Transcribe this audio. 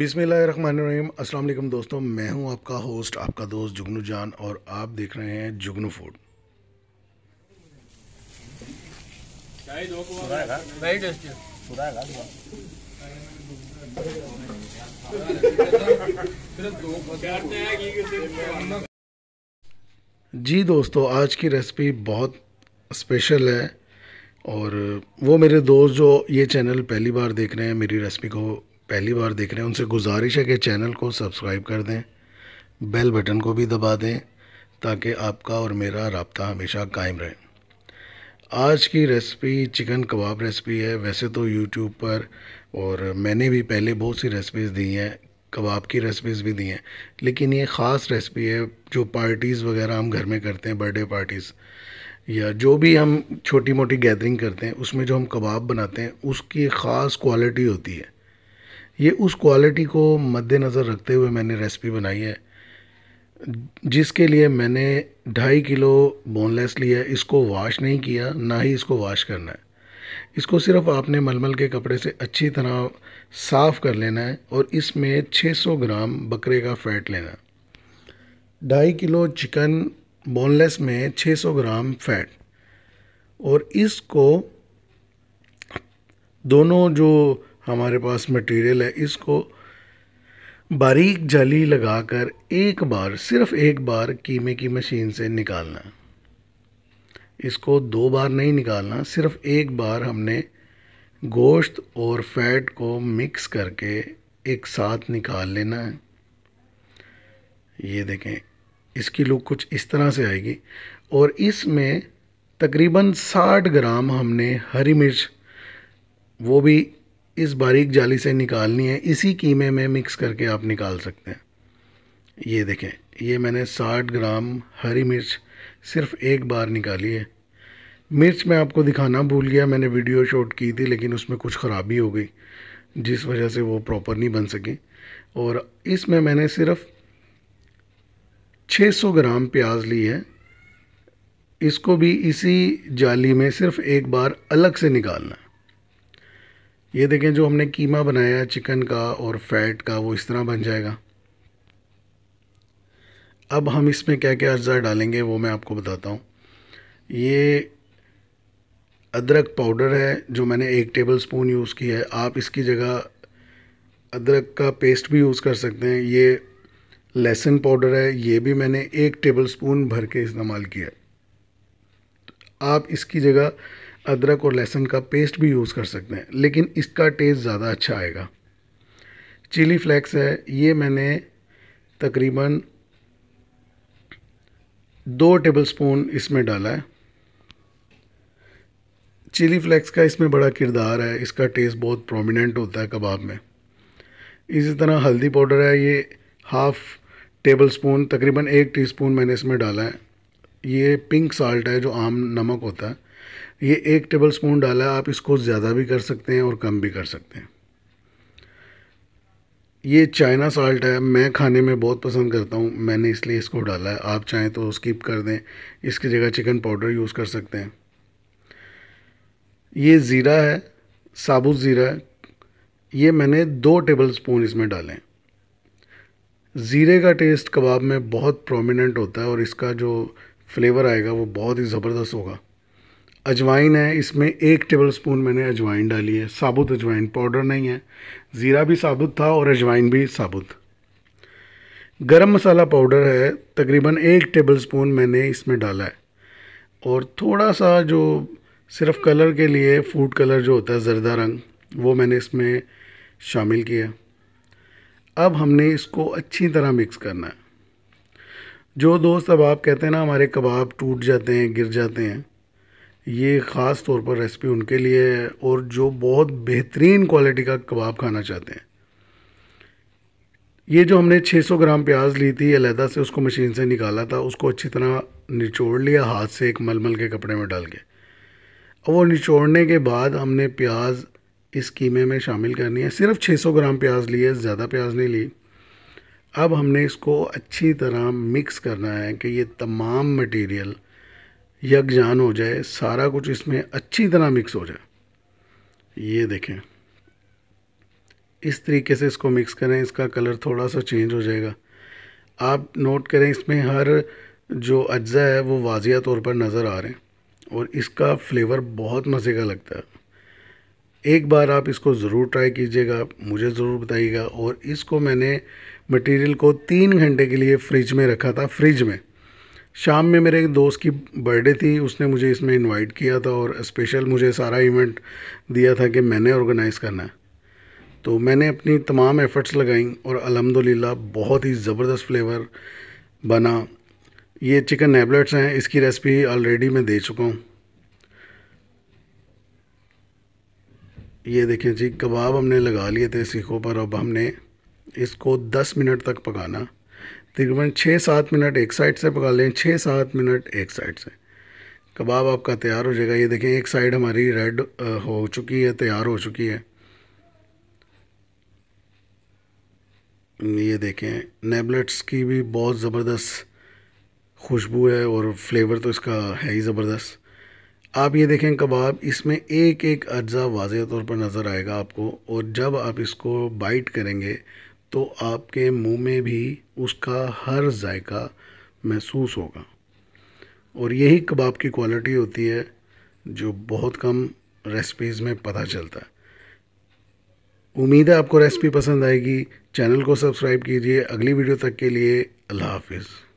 बिसमीम अस्सलाम दोस्तों मैं हूं आपका होस्ट आपका दोस्त जुगनू जान और आप देख रहे हैं जुगनू फूड जी दोस्तों आज की रेसिपी बहुत स्पेशल है और वो मेरे दोस्त जो ये चैनल पहली बार देख रहे हैं मेरी रेसिपी को पहली बार देख रहे हैं उनसे गुजारिश है कि चैनल को सब्सक्राइब कर दें बेल बटन को भी दबा दें ताकि आपका और मेरा रबता हमेशा कायम रहे आज की रेसिपी चिकन कबाब रेसिपी है वैसे तो यूट्यूब पर और मैंने भी पहले बहुत सी रेसिपीज़ दी हैं कबाब की रेसिपीज़ भी दी हैं लेकिन ये ख़ास रेसिपी है जो पार्टीज़ वगैरह हम घर में करते हैं बर्थडे पार्टीज़ या जो भी हम छोटी मोटी गैदरिंग करते हैं उसमें जो हम कबाब बनाते हैं उसकी ख़ास क्वालिटी होती है ये उस क्वालिटी को मद्देनज़र रखते हुए मैंने रेसिपी बनाई है जिसके लिए मैंने ढाई किलो बोनलेस लिया इसको वॉश नहीं किया ना ही इसको वॉश करना है इसको सिर्फ आपने मलमल के कपड़े से अच्छी तरह साफ़ कर लेना है और इसमें 600 ग्राम बकरे का फ़ैट लेना ढाई किलो चिकन बोनलेस में 600 ग्राम फ़ैट और इसको दोनों जो हमारे पास मटेरियल है इसको बारीक जाली लगाकर एक बार सिर्फ एक बार कीमे की मशीन से निकालना इसको दो बार नहीं निकालना सिर्फ एक बार हमने गोश्त और फैट को मिक्स करके एक साथ निकाल लेना है ये देखें इसकी लुक कुछ इस तरह से आएगी और इसमें तकरीबन 60 ग्राम हमने हरी मिर्च वो भी इस बारीक जाली से निकालनी है इसी कीमे में मिक्स करके आप निकाल सकते हैं ये देखें ये मैंने 60 ग्राम हरी मिर्च सिर्फ एक बार निकाली है मिर्च मैं आपको दिखाना भूल गया मैंने वीडियो शूट की थी लेकिन उसमें कुछ ख़राबी हो गई जिस वजह से वो प्रॉपर नहीं बन सकी और इसमें मैंने सिर्फ 600 ग्राम प्याज ली है इसको भी इसी जाली में सिर्फ एक बार अलग से निकालना ये देखें जो हमने कीमा बनाया है चिकन का और फैट का वो इस तरह बन जाएगा अब हम इसमें क्या क्या अज्जा डालेंगे वो मैं आपको बताता हूँ ये अदरक पाउडर है जो मैंने एक टेबल स्पून यूज़ किया है आप इसकी जगह अदरक का पेस्ट भी यूज़ कर सकते हैं ये लहसुन पाउडर है ये भी मैंने एक टेबल स्पून भर के इस्तेमाल किया है तो आप इसकी जगह अदरक और लहसुन का पेस्ट भी यूज़ कर सकते हैं लेकिन इसका टेस्ट ज़्यादा अच्छा आएगा चिली फ्लेक्स है ये मैंने तकरीबन दो टेबलस्पून इसमें डाला है चिली फ्लेक्स का इसमें बड़ा किरदार है इसका टेस्ट बहुत प्रोमिनेंट होता है कबाब में इसी तरह हल्दी पाउडर है ये हाफ़ टेबल स्पून तकरीबन एक टीस्पून मैंने इसमें डाला है ये पिंक साल्ट है जो आम नमक होता है ये एक टेबल स्पून डाला आप इसको ज़्यादा भी कर सकते हैं और कम भी कर सकते हैं ये चाइना साल्ट है मैं खाने में बहुत पसंद करता हूँ मैंने इसलिए इसको डाला है आप चाहें तो स्किप कर दें इसकी जगह चिकन पाउडर यूज़ कर सकते हैं ये ज़ीरा है साबुत ज़ीरा है ये मैंने दो टेबल स्पून इसमें डाले ज़ीरे का टेस्ट कबाब में बहुत प्रोमिनेंट होता है और इसका जो फ्लेवर आएगा वो बहुत ही ज़बरदस्त होगा अजवाइन है इसमें एक टेबल स्पून मैंने अजवाइन डाली है साबुत अजवाइन पाउडर नहीं है ज़ीरा भी साबुत था और अजवाइन भी साबुत गरम मसाला पाउडर है तकरीबन एक टेबल स्पून मैंने इसमें डाला है और थोड़ा सा जो सिर्फ कलर के लिए फूड कलर जो होता है जरदा रंग वो मैंने इसमें शामिल किया अब हमने इसको अच्छी तरह मिक्स करना है जो दोस्त अब आप कहते हैं ना हमारे कबाब टूट जाते हैं गिर जाते हैं ये ख़ास तौर पर रेसिपी उनके लिए है और जो बहुत बेहतरीन क्वालिटी का कबाब खाना चाहते हैं ये जो हमने 600 ग्राम प्याज ली थी अलहदा से उसको मशीन से निकाला था उसको अच्छी तरह निचोड़ लिया हाथ से एक मलमल के कपड़े में डाल के अब वो निचोड़ने के बाद हमने प्याज इस कीमे में शामिल करनी है सिर्फ 600 ग्राम प्याज ली है ज़्यादा प्याज नहीं ली अब हमने इसको अच्छी तरह मिक्स करना है कि ये तमाम मटेरियल यकजान हो जाए सारा कुछ इसमें अच्छी तरह मिक्स हो जाए ये देखें इस तरीके से इसको मिक्स करें इसका कलर थोड़ा सा चेंज हो जाएगा आप नोट करें इसमें हर जो अज्जा है वो वाजिया तौर पर नज़र आ रहे हैं और इसका फ्लेवर बहुत मज़े का लगता है एक बार आप इसको ज़रूर ट्राई कीजिएगा मुझे ज़रूर बताइएगा और इसको मैंने मटेरियल को तीन घंटे के लिए फ्रिज में रखा था फ्रिज में शाम में मेरे एक दोस्त की बर्थडे थी उसने मुझे इसमें इनवाइट किया था और स्पेशल मुझे सारा इवेंट दिया था कि मैंने ऑर्गेनाइज़ करना है तो मैंने अपनी तमाम एफ़र्ट्स लगाई और अलहमदिल्ला बहुत ही ज़बरदस्त फ्लेवर बना ये चिकन नेबलेट्स हैं इसकी रेसिपी ऑलरेडी मैं दे चुका हूँ ये देखें जी कबाब हमने लगा लिए थे सीखों पर अब हमने इसको 10 मिनट तक पकाना तकरीबन छः सात मिनट एक साइड से पका लें छः सात मिनट एक साइड से कबाब आपका तैयार हो जाएगा ये देखें एक साइड हमारी रेड हो चुकी है तैयार हो चुकी है ये देखें नेबलेट्स की भी बहुत ज़बरदस्त खुशबू है और फ्लेवर तो इसका है ही ज़बरदस्त आप ये देखें कबाब इसमें एक एक अज्जा वाज तौर पर नज़र आएगा आपको और जब आप इसको बाइट करेंगे तो आपके मुंह में भी उसका हर जायका महसूस होगा और यही कबाब की क्वालिटी होती है जो बहुत कम रेसिपीज़ में पता चलता है उम्मीद है आपको रेसिपी पसंद आएगी चैनल को सब्सक्राइब कीजिए अगली वीडियो तक के लिए अल्लाह हाफिज़